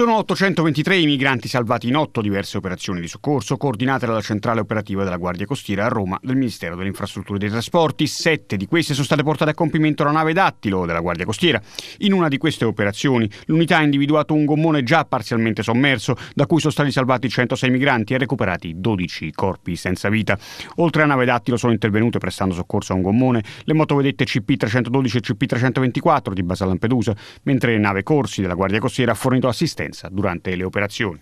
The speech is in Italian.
Sono 823 i migranti salvati in otto diverse operazioni di soccorso coordinate dalla centrale operativa della Guardia Costiera a Roma del Ministero delle Infrastrutture e dei Trasporti. Sette di queste sono state portate a compimento dalla nave Dattilo della Guardia Costiera. In una di queste operazioni l'unità ha individuato un gommone già parzialmente sommerso da cui sono stati salvati 106 migranti e recuperati 12 corpi senza vita. Oltre alla nave Dattilo sono intervenute prestando soccorso a un gommone le motovedette CP312 e CP324 di base a Lampedusa, mentre nave Corsi della Guardia Costiera ha fornito assistenza sofferenza durante le operazioni.